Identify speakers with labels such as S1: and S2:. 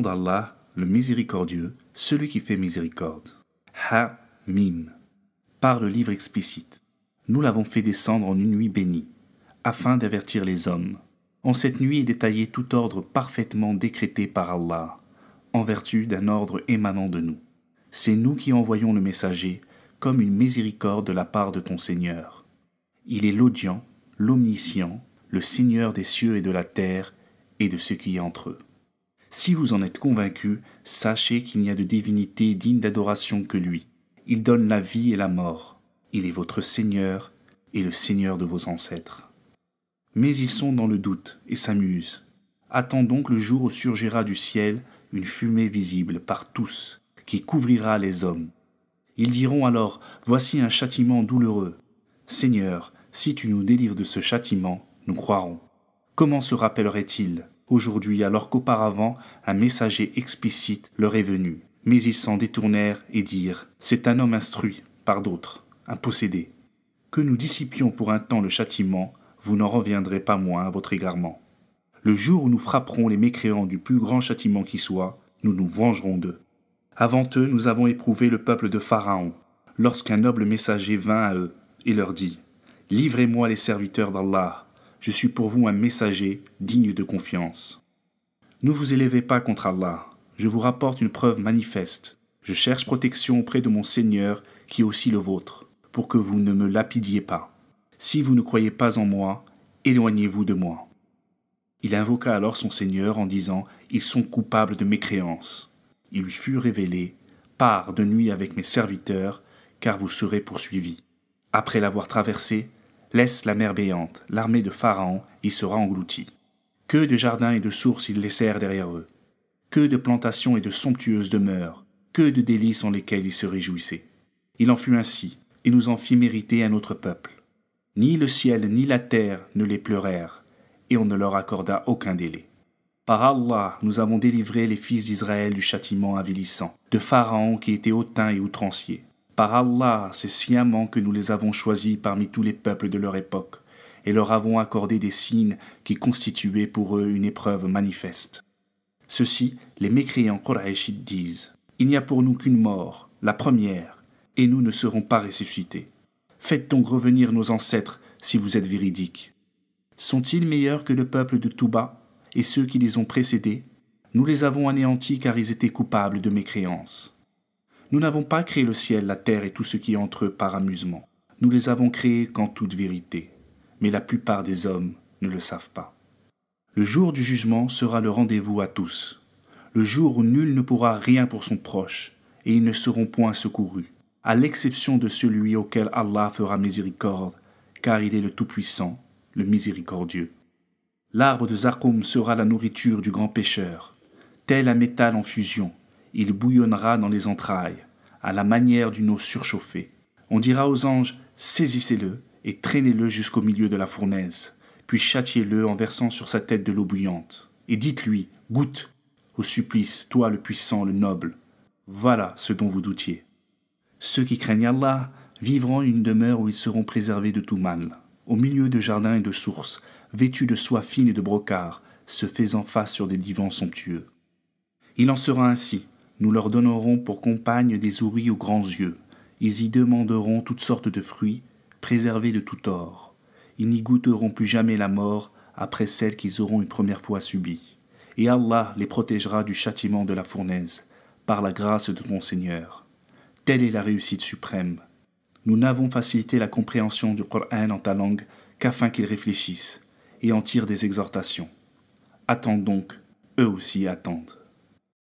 S1: d'Allah, le miséricordieux, celui qui fait miséricorde. Ha Mim. Par le livre explicite, nous l'avons fait descendre en une nuit bénie, afin d'avertir les hommes. En cette nuit est détaillé tout ordre parfaitement décrété par Allah, en vertu d'un ordre émanant de nous. C'est nous qui envoyons le messager comme une miséricorde de la part de ton Seigneur. Il est l'audient, l'omniscient, le Seigneur des cieux et de la terre et de ce qui est entre eux. Si vous en êtes convaincu, sachez qu'il n'y a de divinité digne d'adoration que lui. Il donne la vie et la mort. Il est votre Seigneur et le Seigneur de vos ancêtres. Mais ils sont dans le doute et s'amusent. Attends donc le jour où surgira du ciel une fumée visible par tous, qui couvrira les hommes. Ils diront alors, Voici un châtiment douloureux. Seigneur, si tu nous délivres de ce châtiment, nous croirons. Comment se rappellerait-il aujourd'hui alors qu'auparavant un messager explicite leur est venu. Mais ils s'en détournèrent et dirent C'est un homme instruit par d'autres, un possédé. Que nous dissipions pour un temps le châtiment, vous n'en reviendrez pas moins à votre égarement. Le jour où nous frapperons les mécréants du plus grand châtiment qui soit, nous nous vengerons d'eux. Avant eux, nous avons éprouvé le peuple de Pharaon, lorsqu'un noble messager vint à eux et leur dit Livrez-moi les serviteurs d'Allah, je suis pour vous un messager digne de confiance. Ne vous élevez pas contre Allah, je vous rapporte une preuve manifeste. Je cherche protection auprès de mon Seigneur, qui est aussi le vôtre, pour que vous ne me lapidiez pas. Si vous ne croyez pas en moi, éloignez-vous de moi. Il invoqua alors son Seigneur en disant Ils sont coupables de mécréance. Il lui fut révélé Pars de nuit avec mes serviteurs, car vous serez poursuivis. Après l'avoir traversé, laisse la mer béante, l'armée de Pharaon y sera engloutie. Que de jardins et de sources ils laissèrent derrière eux, que de plantations et de somptueuses demeures, que de délices en lesquels ils se réjouissaient. Il en fut ainsi, et nous en fit mériter un autre peuple. Ni le ciel ni la terre ne les pleurèrent, et on ne leur accorda aucun délai. Par Allah, nous avons délivré les fils d'Israël du châtiment avilissant, de Pharaon qui était hautain et outrancier. Par Allah, c'est sciemment que nous les avons choisis parmi tous les peuples de leur époque, et leur avons accordé des signes qui constituaient pour eux une épreuve manifeste. Ceci, les mécréants Quraishites disent Il n'y a pour nous qu'une mort, la première, et nous ne serons pas ressuscités. Faites donc revenir nos ancêtres si vous êtes véridiques. Sont-ils meilleurs que le peuple de Touba et ceux qui les ont précédés Nous les avons anéantis car ils étaient coupables de mécréance. Nous n'avons pas créé le ciel, la terre et tout ce qui est entre eux par amusement. Nous les avons créés qu'en toute vérité. Mais la plupart des hommes ne le savent pas. Le jour du jugement sera le rendez-vous à tous. Le jour où nul ne pourra rien pour son proche, et ils ne seront point secourus, à l'exception de celui auquel Allah fera miséricorde, car il est le Tout-Puissant, le Miséricordieux. L'arbre de Zakoum sera la nourriture du grand pécheur, tel un métal en fusion, il bouillonnera dans les entrailles, à la manière d'une eau surchauffée. On dira aux anges, saisissez-le et traînez-le jusqu'au milieu de la fournaise, puis châtiez-le en versant sur sa tête de l'eau bouillante. Et dites-lui, goûte au supplice, toi le puissant, le noble. Voilà ce dont vous doutiez. Ceux qui craignent Allah vivront une demeure où ils seront préservés de tout mal, au milieu de jardins et de sources, vêtus de soie fine et de brocart, se faisant face sur des divans somptueux. Il en sera ainsi nous leur donnerons pour compagne des ouris aux grands yeux. Ils y demanderont toutes sortes de fruits, préservés de tout or. Ils n'y goûteront plus jamais la mort après celle qu'ils auront une première fois subie. Et Allah les protégera du châtiment de la fournaise, par la grâce de mon Seigneur. Telle est la réussite suprême. Nous n'avons facilité la compréhension du Coran en ta langue qu'afin qu'ils réfléchissent et en tirent des exhortations. Attends donc, eux aussi attendent.